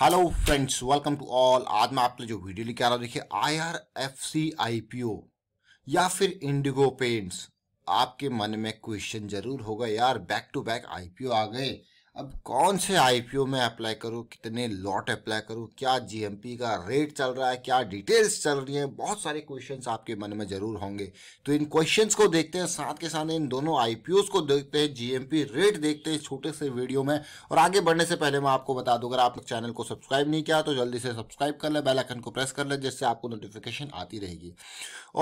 hello friends welcome to all आज मैं आपके लिए जो वीडियो लेके आ रहा हूँ देखिए I R F C I P O या फिर इंडिगो पेंट्स आपके मन में क्वेश्चन जरूर होगा यार back to back I P O आ गए अब कौन से आईपीओ में अप्लाई करूँ कितने लॉट अप्लाई करूँ क्या जीएमपी का रेट चल रहा है क्या डिटेल्स चल रही हैं बहुत सारे क्वेश्चंस आपके मन में ज़रूर होंगे तो इन क्वेश्चंस को देखते हैं साथ के साथ इन दोनों आईपीओस को देखते हैं जीएमपी रेट देखते हैं छोटे से वीडियो में और आगे बढ़ने से पहले मैं आपको बता दूँ अगर आप चैनल को सब्सक्राइब नहीं किया तो जल्दी से सब्सक्राइब कर लें बेलाइकन को प्रेस कर लें जिससे आपको नोटिफिकेशन आती रहेगी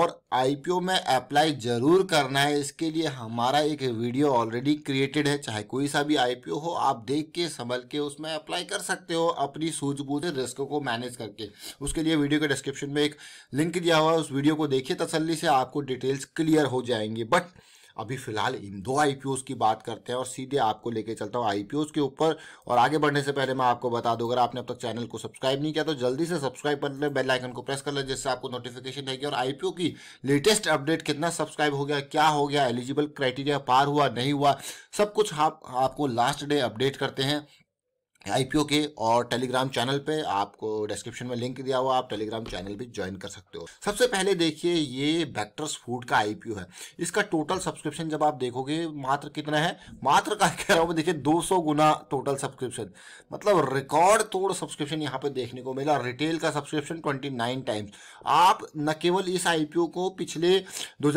और आई में अप्लाई ज़रूर करना है इसके लिए हमारा एक वीडियो ऑलरेडी क्रिएटेड है चाहे कोई सा भी आई हो आप देख के संभल के उसमें अप्लाई कर सकते हो अपनी सूझबूझ रिस्क को मैनेज करके उसके लिए वीडियो के डिस्क्रिप्शन में एक लिंक दिया हुआ है उस वीडियो को देखिए तसल्ली से आपको डिटेल्स क्लियर हो जाएंगी बट अभी फिलहाल इन दो आई की बात करते हैं और सीधे आपको लेके चलता हूँ आई के ऊपर और आगे बढ़ने से पहले मैं आपको बता दूँ अगर आपने अब तक चैनल को सब्सक्राइब नहीं किया तो जल्दी से सब्सक्राइब कर लें बेल आइकन को प्रेस कर लें जिससे आपको नोटिफिकेशन रहेगी और आई की लेटेस्ट अपडेट कितना सब्सक्राइब हो गया क्या हो गया एलिजिबल क्राइटेरिया पार हुआ नहीं हुआ सब कुछ आप, आपको लास्ट डे अपडेट करते हैं आईपीओ के और टेलीग्राम चैनल पे आपको डिस्क्रिप्शन में लिंक दिया हुआ आप टेलीग्राम चैनल भी ज्वाइन कर सकते हो सबसे पहले देखिए ये बैक्टर्स फूड का आई है इसका टोटल सब्सक्रिप्शन जब आप देखोगे मात्र कितना है मात्र का कह रहा हूँ देखिए 200 गुना टोटल सब्सक्रिप्शन मतलब रिकॉर्ड तोड़ सब्सक्रिप्शन यहाँ पे देखने को मिला रिटेल का सब्सक्रिप्शन ट्वेंटी टाइम्स आप न केवल इस आई को पिछले दो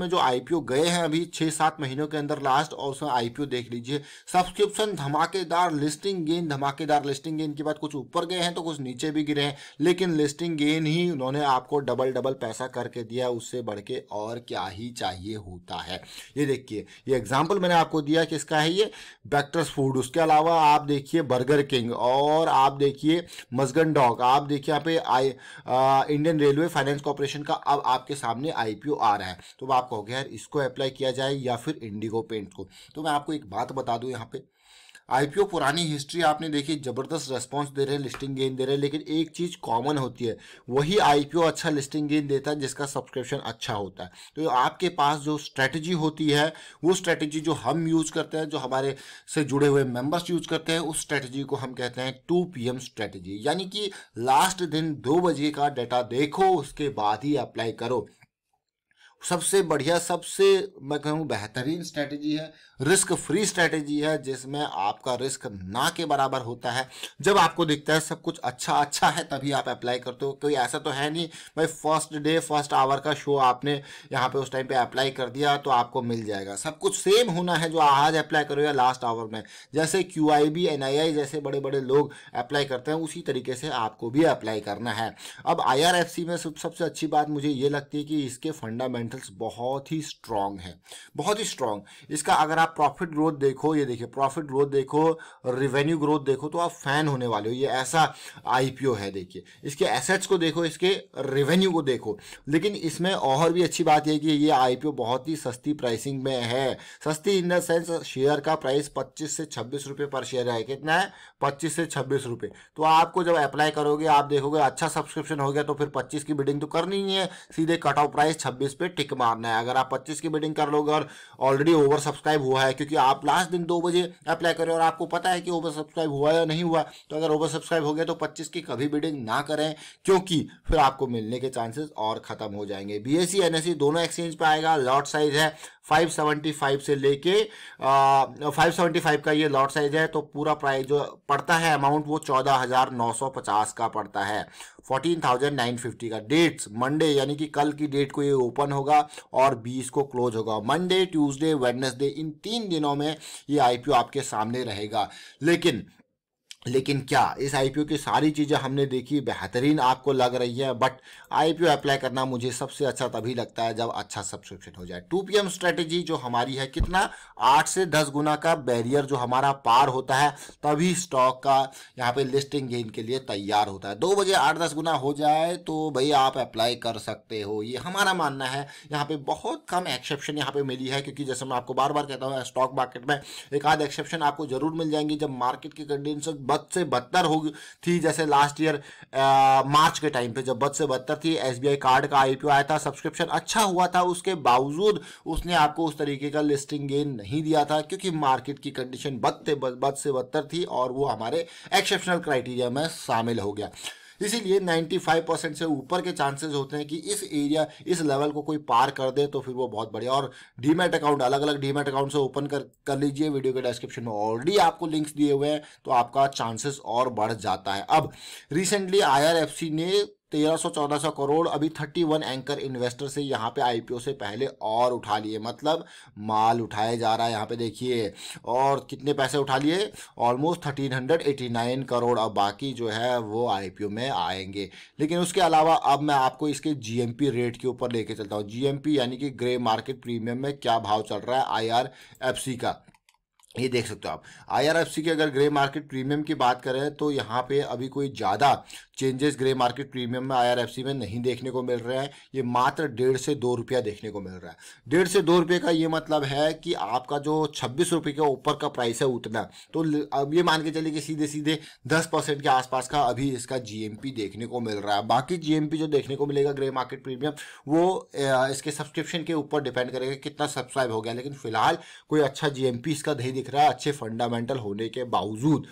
में जो आई गए हैं अभी छः सात महीनों के अंदर लास्ट और उसमें आई देख लीजिए सब्सक्रिप्शन धमाकेदार लिस्टिंग गेन लेकिन धमाकेदार लिस्टिंग गेन के बाद कुछ ऊपर गए हैं तो कुछ नीचे भी गिरे हैं लेकिन लिस्टिंग गेन ही उन्होंने आपको डबल डबल पैसा करके दिया उससे बढ़ के और क्या ही चाहिए होता है ये देखिए ये एग्जाम्पल मैंने आपको दिया किसका है ये बैक्टर्स फूड उसके अलावा आप देखिए बर्गर किंग और आप देखिए मजगन डॉग आप देखिए यहाँ पे I Indian railway finance corporation का अब आपके सामने आईपीओ आ रहा है तो आप कहोगे यार इसको अप्लाई किया जाए या फिर इंडिगो पेंट को तो मैं आपको एक बात बता दूँ यहाँ पे आईपीओ पुरानी हिस्ट्री आपने देखी जबरदस्त रेस्पॉन्स दे रहे हैं लिस्टिंग गेन दे रहे हैं लेकिन एक चीज कॉमन होती है वही आईपीओ अच्छा लिस्टिंग गेन देता है जिसका सब्सक्रिप्शन अच्छा होता है तो आपके पास जो स्ट्रेटजी होती है वो स्ट्रेटजी जो हम यूज करते हैं जो हमारे से जुड़े हुए मेंबर्स यूज करते हैं उस स्ट्रैटेजी को हम कहते हैं टू पी एम यानी कि लास्ट दिन दो बजे का डाटा देखो उसके बाद ही अप्लाई करो सबसे बढ़िया सबसे मैं कहूँ बेहतरीन स्ट्रैटेजी है रिस्क फ्री स्ट्रैटेजी है जिसमें आपका रिस्क ना के बराबर होता है जब आपको दिखता है सब कुछ अच्छा अच्छा है तभी आप अप्लाई करते हो कोई ऐसा तो है नहीं भाई फर्स्ट डे फर्स्ट आवर का शो आपने यहाँ पे उस टाइम पे अप्लाई कर दिया तो आपको मिल जाएगा सब कुछ सेम होना है जो आज अप्लाई करो या लास्ट आवर में जैसे Q I B N I I जैसे बड़े बड़े लोग अप्लाई करते हैं उसी तरीके से आपको भी अप्लाई करना है अब आई आर एफ सी में सबसे अच्छी बात मुझे ये लगती है कि इसके फंडामेंटल फंडामेंटल्स बहुत ही स्ट्रांग है बहुत ही स्ट्रांग इसका अगर आप प्रॉफिट ग्रोथ देखो ये देखिए प्रॉफिट ग्रोथ देखो रिवेन्यू ग्रोथ देखो तो आप फैन होने वाले हो ये ऐसा आईपीओ है देखिए इसके एसेट्स को देखो इसके रेवेन्यू को देखो लेकिन इसमें और भी अच्छी बात यह कि ये आईपीओ बहुत ही सस्ती प्राइसिंग में है सस्ती इन द सेंस शेयर का प्राइस पच्चीस से छब्बीस रुपये पर शेयर है कितना है पच्चीस से छब्बीस रुपये तो आपको जब अप्लाई करोगे आप देखोगे अच्छा सब्सक्रिप्शन हो गया तो फिर पच्चीस की बिडिंग तो करनी ही है सीधे कट ऑफ प्राइस छब्बीस पे टिक मारना है अगर आप पच्चीस की बिडिंग कर लोगे और ऑलरेडी ओवर सब्सक्राइब हुआ है क्योंकि आप लास्ट दिन दो बजे अप्लाई करें और आपको पता है कि ओवर सब्सक्राइब हुआ या नहीं हुआ तो अगर ओवर सब्सक्राइब हो गया तो पच्चीस की कभी बिडिंग ना करें क्योंकि फिर आपको मिलने के चांसेस और खत्म हो जाएंगे बी एस e e दोनों एक्सचेंज पर आएगा लॉट साइज है 575 से लेके फाइव सेवेंटी फाइव का ये लॉट साइज है तो पूरा प्राइस जो पड़ता है अमाउंट वो चौदह हजार नौ सौ पचास का पड़ता है फोर्टीन थाउजेंड नाइन फिफ्टी का डेट्स मंडे यानी कि कल की डेट को ये ओपन होगा और बीस को क्लोज होगा मंडे ट्यूसडे वेडनेसडे इन तीन दिनों में ये आईपीओ आपके सामने रहेगा लेकिन लेकिन क्या इस आईपीओ की सारी चीज़ें हमने देखी बेहतरीन आपको लग रही है बट आईपीओ अप्लाई करना मुझे सबसे अच्छा तभी लगता है जब अच्छा सब्सक्रिप्शन हो जाए टू पीएम स्ट्रेटेजी जो हमारी है कितना आठ से दस गुना का बैरियर जो हमारा पार होता है तभी स्टॉक का यहाँ पे लिस्टिंग गेन के लिए तैयार होता है दो बजे आठ दस गुना हो जाए तो भाई आप अप्लाई कर सकते हो ये हमारा मानना है यहाँ पर बहुत कम एक्सेप्शन यहाँ पर मिली है क्योंकि जैसे मैं आपको बार बार कहता हूँ स्टॉक मार्केट में एक आध एक्सेप्शन आपको जरूर मिल जाएंगी जब मार्केट की कंडीशन बद से बदतर हो थी जैसे लास्ट ईयर मार्च के टाइम पे जब बद से बदतर थी एसबीआई कार्ड का आईपीओ आया था सब्सक्रिप्शन अच्छा हुआ था उसके बावजूद उसने आपको उस तरीके का लिस्टिंग गेन नहीं दिया था क्योंकि मार्केट की कंडीशन बद से बद से बदतर थी और वो हमारे एक्सेप्शनल क्राइटेरिया में शामिल हो गया इसीलिए 95 परसेंट से ऊपर के चांसेस होते हैं कि इस एरिया इस लेवल को कोई पार कर दे तो फिर वो बहुत बढ़िया और डीमेट अकाउंट अलग अलग डीमेट अकाउंट से ओपन कर कर लीजिए वीडियो के डिस्क्रिप्शन में ऑलरेडी आपको लिंक्स दिए हुए हैं तो आपका चांसेस और बढ़ जाता है अब रिसेंटली आई ने तेरह करोड़ अभी 31 एंकर इन्वेस्टर से यहाँ पे आईपीओ से पहले और उठा लिए मतलब माल उठाया जा रहा है यहाँ पे देखिए और कितने पैसे उठा लिए ऑलमोस्ट 1389 करोड़ अब बाकी जो है वो आईपीओ में आएंगे लेकिन उसके अलावा अब मैं आपको इसके जीएमपी रेट के ऊपर लेके चलता हूँ जीएमपी यानी कि ग्रे मार्केट प्रीमियम में क्या भाव चल रहा है आई का ये देख सकते हो आप आईआरएफसी के अगर ग्रे मार्केट प्रीमियम की बात करें तो यहाँ पे अभी कोई ज़्यादा चेंजेस ग्रे मार्केट प्रीमियम में आईआरएफसी में नहीं देखने को मिल रहे हैं ये मात्र डेढ़ से दो रुपया देखने को मिल रहा है डेढ़ से दो रुपये का ये मतलब है कि आपका जो छब्बीस रुपये के ऊपर का प्राइस है उतना तो अब ये मान के चलिए कि सीधे सीधे दस परसेंट के आसपास का अभी इसका जी देखने को मिल रहा है बाकी जी जो देखने को मिलेगा ग्रे मार्केट प्रीमियम वो इसके सब्सक्रिप्शन के ऊपर डिपेंड करेगा कितना सब्सक्राइब हो गया लेकिन फिलहाल कोई अच्छा जी इसका नहीं दिख रहा है अच्छे फंडामेंटल होने के बावजूद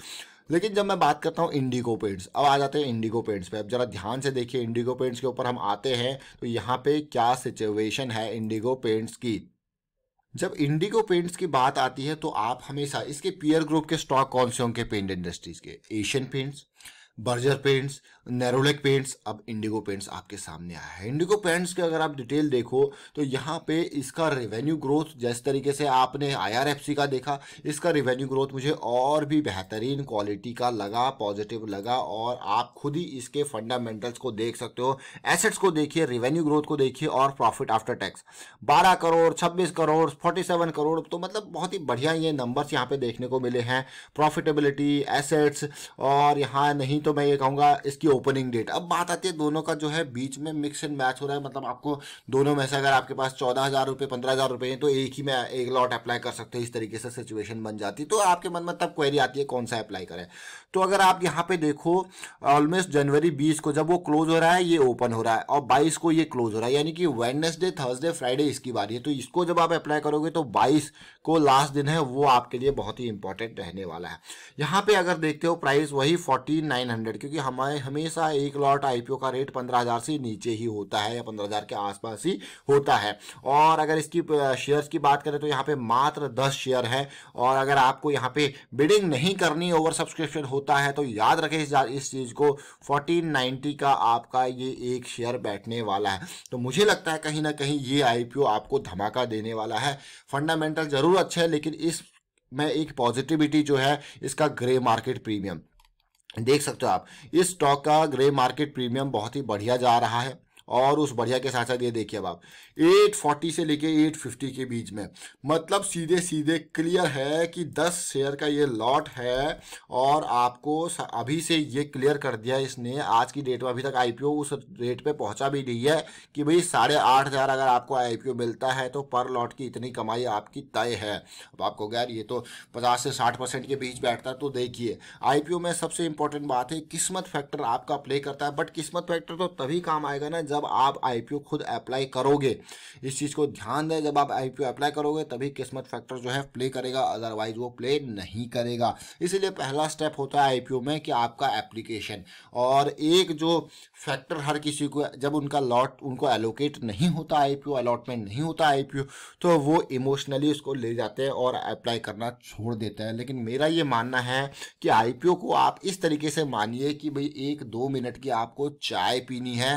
लेकिन जब मैं बात करता हूँ इंडिगो पेंट्स अब आ जाते हैं इंडिगो पेंट्स पे अब जरा ध्यान से देखिए इंडिगो पेंट्स के ऊपर हम आते हैं तो यहाँ पे क्या सिचुएशन है इंडिगो पेंट्स की जब इंडिगो पेंट्स की बात आती है तो आप हमेशा इसके पीयर ग्रुप के स्टॉक कौन से होंगे पेंट इंडस्ट्रीज के Asian paints Berger paints Nerolac paints अब इंडिगो पेंट्स आपके सामने आया है इंडिगो पेंट्स के अगर आप डिटेल देखो तो यहाँ पे इसका रेवेन्यू ग्रोथ जैस तरीके से आपने आईआरएफसी का देखा इसका रेवेन्यू ग्रोथ मुझे और भी बेहतरीन क्वालिटी का लगा पॉजिटिव लगा और आप खुद ही इसके फंडामेंटल्स को देख सकते हो एसेट्स को देखिए रेवेन्यू ग्रोथ को देखिए और प्रॉफिट आफ्टर टैक्स बारह करोड़ छब्बीस करोड़ फोर्टी सेवन करोड़ तो मतलब बहुत ही बढ़िया ये नंबर्स यहाँ पे देखने को मिले हैं प्रॉफिटेबिलिटी एसेट्स और यहाँ नहीं तो मैं ये कहूँगा इसकी ओपनिंग डेट अब बात आती है दोनों का जो है बीच में मिक्स एंड मैच हो रहा है मतलब आपको दोनों में से अगर आपके पास चौदह हज़ार रुपये पंद्रह हज़ार रुपये हैं तो एक ही में एक लॉट अप्लाई कर सकते हैं इस तरीके से सिचुएशन बन जाती तो आपके मन में तब क्वेरी आती है कौन सा अप्लाई करें तो अगर आप यहाँ पर देखो ऑलमोस्ट जनवरी बीस को जब वो क्लोज हो रहा है ये ओपन हो रहा है और बाईस को ये क्लोज हो रहा है यानी कि वेडनेसडे थर्सडे फ्राइडे इसकी बारी है तो इसको जब आप अप्लाई करोगे तो बाईस को लास्ट दिन है वो आपके लिए बहुत ही इंपॉर्टेंट रहने वाला है यहाँ पर अगर देखते हो प्राइस वही फोर्टी नाइन हंड्रेड क्योंकि हमारे हमेशा एक लॉट आईपीओ का रेट पंद्रह हज़ार से नीचे ही होता है या पंद्रह हज़ार के आसपास ही होता है और अगर इसकी शेयर्स की बात करें तो यहाँ पे मात्र दस शेयर है और अगर आपको यहाँ पे बिडिंग नहीं करनी ओवर सब्सक्रिप्शन होता है तो याद रखें इस, इस चीज़ को फोर्टीन नाइन्टी का आपका ये एक शेयर बैठने वाला है तो मुझे लगता है कहीं ना कहीं ये आई आपको धमाका देने वाला है फंडामेंटल ज़रूर अच्छा है लेकिन इस मैं एक पॉजिटिविटी जो है इसका ग्रे मार्केट प्रीमियम देख सकते हो आप इस स्टॉक का ग्रे मार्केट प्रीमियम बहुत ही बढ़िया जा रहा है और उस बढ़िया के साथ साथ ये देखिए अब आप 840 से लेके 850 के बीच में मतलब सीधे सीधे क्लियर है कि 10 शेयर का ये लॉट है और आपको अभी से ये क्लियर कर दिया इसने आज की डेट में अभी तक आईपीओ उस रेट पे पहुंचा भी नहीं है कि भाई साढ़े आठ हज़ार अगर आपको आईपीओ मिलता है तो पर लॉट की इतनी कमाई आपकी तय है अब आपको गैर ये तो पचास से साठ परसेंट के बीच बैठता तो देखिए आई में सबसे इंपॉर्टेंट बात है किस्मत फैक्टर आपका प्ले करता है बट किस्मत फैक्टर तो तभी काम आएगा ना जब आप आईपीओ खुद अप्लाई करोगे इस चीज़ को ध्यान दें जब आप आईपीओ अप्लाई करोगे तभी किस्मत फैक्टर जो है प्ले करेगा अदरवाइज वो प्ले नहीं करेगा इसीलिए पहला स्टेप होता है आईपीओ में कि आपका एप्लीकेशन और एक जो फैक्टर हर किसी को जब उनका लॉट उनको एलोकेट नहीं होता आईपीओ अलॉटमेंट नहीं होता आईपीओ तो वो इमोशनली उसको ले जाते हैं और अप्लाई करना छोड़ देते हैं लेकिन मेरा ये मानना है कि आईपीओ को आप इस तरीके से मानिए कि भाई एक दो मिनट की आपको चाय पीनी है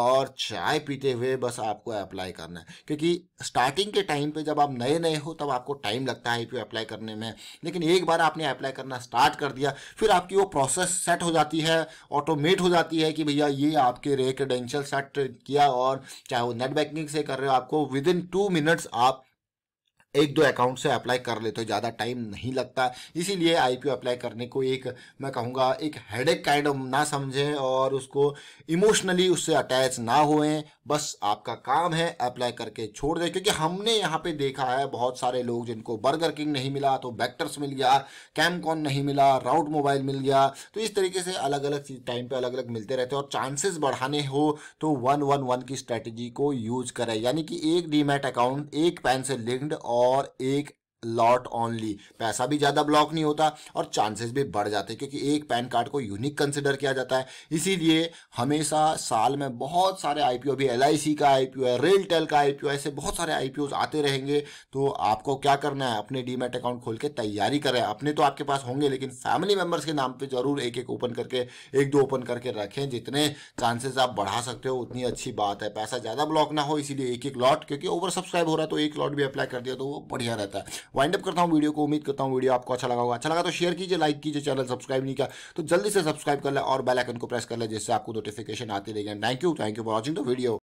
और और चाय पीते हुए बस आपको अप्लाई करना है क्योंकि स्टार्टिंग के टाइम पे जब आप नए नए हो तब आपको टाइम लगता है आई अप्लाई करने में लेकिन एक बार आपने अप्लाई करना स्टार्ट कर दिया फिर आपकी वो प्रोसेस सेट हो जाती है ऑटोमेट हो जाती है कि भैया ये आपके रेक्डेंशियल सेट किया और चाहे वो नेट बैंकिंग से कर रहे हो आपको विद इन टू मिनट्स आप एक दो अकाउंट से अप्लाई कर लेते हो ज़्यादा टाइम नहीं लगता इसीलिए आईपीओ अप्लाई करने को एक मैं कहूँगा एक हेडेक काइंड ना समझें और उसको इमोशनली उससे अटैच ना हुए बस आपका काम है अप्लाई करके छोड़ दें क्योंकि हमने यहाँ पे देखा है बहुत सारे लोग जिनको बर्गर किंग नहीं मिला तो बैक्टर्स मिल गया कैमकॉन नहीं मिला राउट मोबाइल मिल गया तो इस तरीके से अलग अलग टाइम पर अलग अलग मिलते रहते हैं और चांसेस बढ़ाने हो तो वन वन वन की स्ट्रैटेजी को यूज करें यानी कि एक डीमेट अकाउंट एक पैन से लिंक्ड और और एक लॉट ऑनली पैसा भी ज़्यादा ब्लॉक नहीं होता और चांसेस भी बढ़ जाते हैं क्योंकि एक पैन कार्ड को यूनिक कंसिडर किया जाता है इसीलिए हमेशा साल में बहुत सारे आई पी ओ भी एल आई सी का आई पी ओ है रेलटेल का आई पी ओ ऐसे बहुत सारे आई पी ओज आते रहेंगे तो आपको क्या करना है अपने डीमेट अकाउंट खोल के तैयारी करें अपने तो आपके पास होंगे लेकिन फैमिली मेम्बर्स के नाम पर जरूर एक एक ओपन करके एक दो ओपन करके रखें जितने चांसेस आप बढ़ा सकते हो उतनी अच्छी बात है पैसा ज़्यादा ब्लॉक ना हो इसीलिए एक एक लॉट क्योंकि ओवर सब्सक्राइब हो रहा है तो एक लॉट भी अप्लाई कर दिया तो वो बढ़िया रहता है वाइंड अप करता हूँ वीडियो को उम्मीद करता हूँ वीडियो आपको अच्छा लगा होगा अच्छा लगा तो शेयर कीजिए लाइक कीजिए चैनल सब्सक्राइब नहीं किया तो जल्दी से सब्सक्राइब कर ले और बेलाइकन को प्रेस कर ले जिससे आपको नोटिफिकेशन आती रहेगी thank you thank you for watching the video